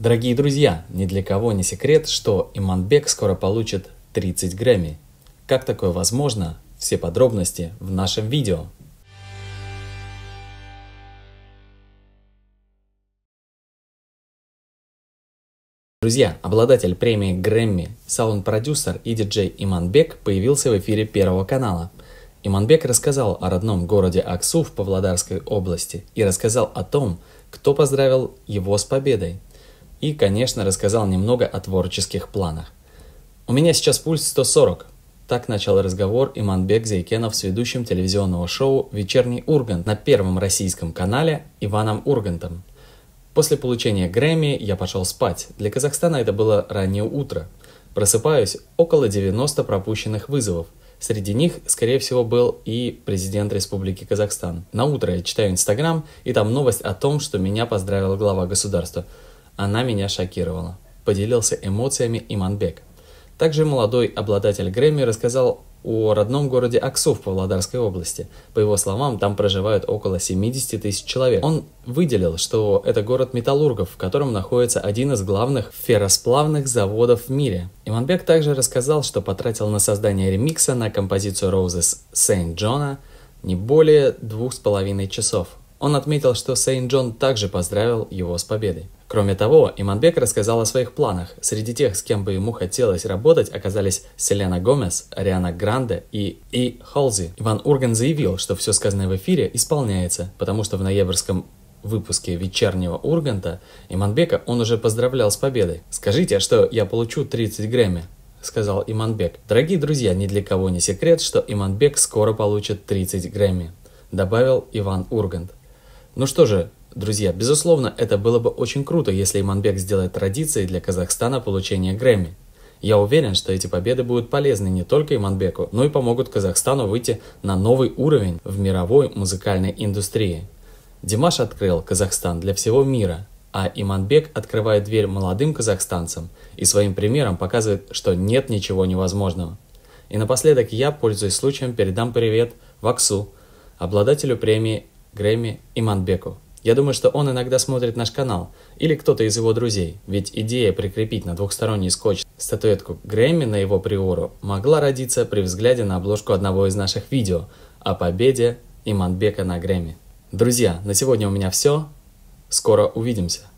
Дорогие друзья, ни для кого не секрет, что Иманбек скоро получит 30 Грэмми. Как такое возможно? Все подробности в нашем видео. Друзья, обладатель премии Грэмми, саунд-продюсер и диджей Иманбек появился в эфире Первого канала. Иманбек рассказал о родном городе Аксу в Павлодарской области и рассказал о том, кто поздравил его с победой – и, конечно, рассказал немного о творческих планах. «У меня сейчас пульс 140», так начал разговор Иманбек Зайкенов с ведущим телевизионного шоу «Вечерний Ургант» на первом российском канале Иваном Ургантом. После получения Грэмми я пошел спать. Для Казахстана это было раннее утро. Просыпаюсь, около 90 пропущенных вызовов. Среди них, скорее всего, был и президент Республики Казахстан. На утро я читаю Инстаграм, и там новость о том, что меня поздравил глава государства. Она меня шокировала. Поделился эмоциями Иманбек. Также молодой обладатель Грэмми рассказал о родном городе Аксу в Павлодарской области. По его словам, там проживают около 70 тысяч человек. Он выделил, что это город металлургов, в котором находится один из главных ферросплавных заводов в мире. Иманбек также рассказал, что потратил на создание ремикса на композицию Roses Saint Джона не более двух с половиной часов. Он отметил, что Сейн Джон также поздравил его с победой. Кроме того, Иманбек рассказал о своих планах. Среди тех, с кем бы ему хотелось работать, оказались Селена Гомес, Ариана Гранде и И Холзи. Иван Урган заявил, что все сказанное в эфире исполняется, потому что в ноябрьском выпуске «Вечернего Урганта» Иманбека он уже поздравлял с победой. «Скажите, а что я получу 30 Грэмми», — сказал Иманбек. «Дорогие друзья, ни для кого не секрет, что Иманбек скоро получит 30 Грэмми», — добавил Иван Ургант. Ну что же, Друзья, безусловно, это было бы очень круто, если Иманбек сделает традицией для Казахстана получения Грэмми. Я уверен, что эти победы будут полезны не только Иманбеку, но и помогут Казахстану выйти на новый уровень в мировой музыкальной индустрии. Димаш открыл Казахстан для всего мира, а Иманбек открывает дверь молодым казахстанцам и своим примером показывает, что нет ничего невозможного. И напоследок я, пользуясь случаем, передам привет Ваксу, обладателю премии Грэмми Иманбеку. Я думаю, что он иногда смотрит наш канал, или кто-то из его друзей, ведь идея прикрепить на двухсторонний скотч статуэтку Грэмми на его приору могла родиться при взгляде на обложку одного из наших видео о победе Иманбека на Грэмми. Друзья, на сегодня у меня все. Скоро увидимся.